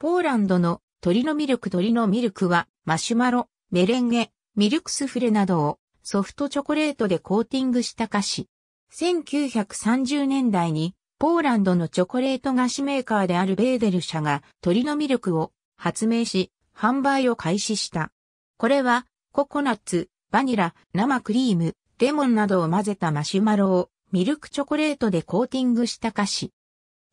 ポーランドの鳥のミルク鳥のミルクはマシュマロ、メレンゲ、ミルクスフレなどをソフトチョコレートでコーティングした菓子。1930年代にポーランドのチョコレート菓子メーカーであるベーデル社が鳥のミルクを発明し販売を開始した。これはココナッツ、バニラ、生クリーム、レモンなどを混ぜたマシュマロをミルクチョコレートでコーティングした菓子。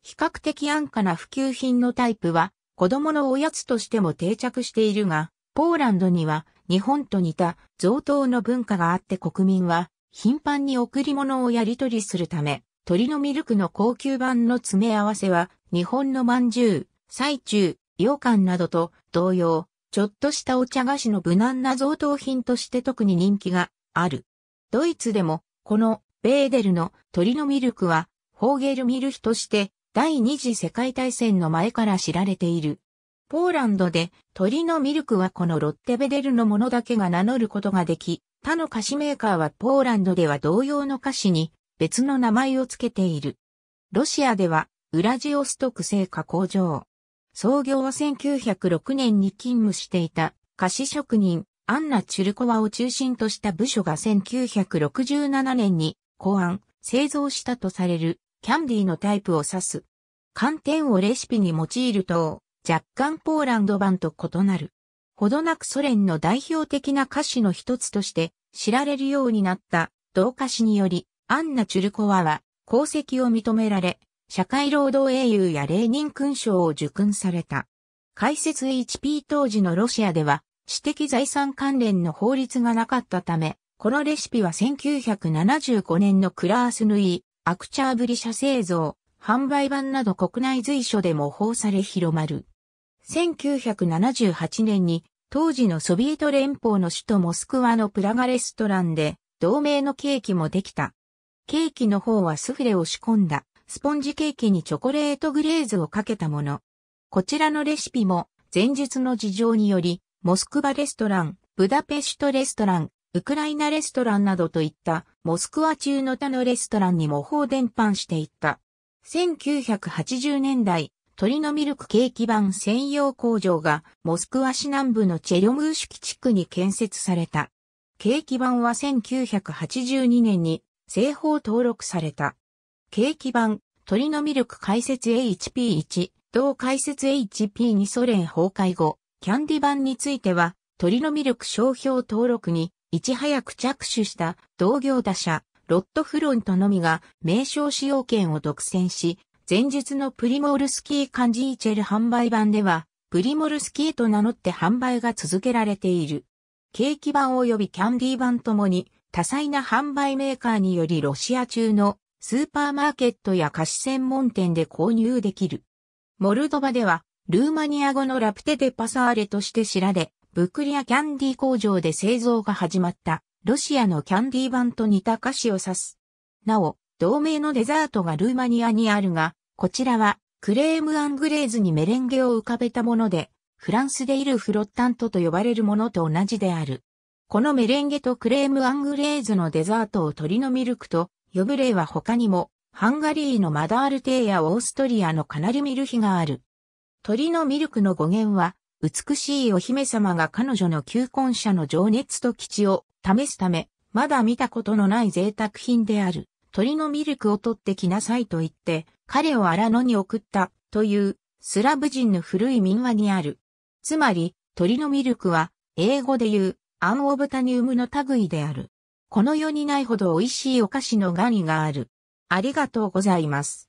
比較的安価な普及品のタイプは子供のおやつとしても定着しているが、ポーランドには日本と似た贈答の文化があって国民は頻繁に贈り物をやり取りするため、鳥のミルクの高級版の詰め合わせは日本の饅頭、最中、羊羹などと同様、ちょっとしたお茶菓子の無難な贈答品として特に人気がある。ドイツでも、このベーデルの鳥のミルクは、ホーゲルミルヒとして第二次世界大戦の前から知られている。ポーランドで鳥のミルクはこのロッテベデルのものだけが名乗ることができ、他の菓子メーカーはポーランドでは同様の菓子に別の名前を付けている。ロシアではウラジオストク製菓工場。創業は1906年に勤務していた菓子職人アンナ・チュルコワを中心とした部署が1967年に考案、製造したとされるキャンディーのタイプを指す。寒天をレシピに用いると、若干ポーランド版と異なる。ほどなくソ連の代表的な歌詞の一つとして知られるようになった同歌詞により、アンナ・チュルコワは功績を認められ、社会労働英雄やレーニン勲章を受勲された。解説 HP 当時のロシアでは知的財産関連の法律がなかったため、このレシピは1975年のクラースヌイアクチャーブリ社製造、販売版など国内随所で模倣され広まる。1978年に当時のソビエト連邦の首都モスクワのプラガレストランで同名のケーキもできた。ケーキの方はスフレを仕込んだスポンジケーキにチョコレートグレーズをかけたもの。こちらのレシピも前述の事情によりモスクワレストラン、ブダペシュトレストラン、ウクライナレストランなどといったモスクワ中の他のレストランに模倣伝播していった。1980年代、鳥のミルクケーキ版専用工場がモスクワ市南部のチェリョムーシュキ地区に建設された。ケーキ版は1982年に製法登録された。ケーキ版、鳥のミルク解説 HP1、同解説 HP2 ソ連崩壊後、キャンディ版については、鳥のミルク商標登録にいち早く着手した同業打者、ロットフロントのみが名称使用権を独占し、前日のプリモルスキーカンジーチェル販売版では、プリモルスキーと名乗って販売が続けられている。ケーキ版及びキャンディー版ともに、多彩な販売メーカーによりロシア中のスーパーマーケットや菓子専門店で購入できる。モルドバでは、ルーマニア語のラプテデパサーレとして知られ、ブクリアキャンディ工場で製造が始まったロシアのキャンディ版と似た菓子を指す。なお、同名のデザートがルーマニアにあるが、こちらはクレームアングレーズにメレンゲを浮かべたもので、フランスでいるフロッタントと呼ばれるものと同じである。このメレンゲとクレームアングレーズのデザートを鳥のミルクと呼ぶ例は他にも、ハンガリーのマダールテーやオーストリアのカナリミルヒがある。鳥のミルクの語源は、美しいお姫様が彼女の求婚者の情熱と基地を試すため、まだ見たことのない贅沢品である、鳥のミルクを取ってきなさいと言って、彼を荒野に送った、という、スラブ人の古い民話にある。つまり、鳥のミルクは、英語で言う、アンオブタニウムの類である。この世にないほど美味しいお菓子のガニがある。ありがとうございます。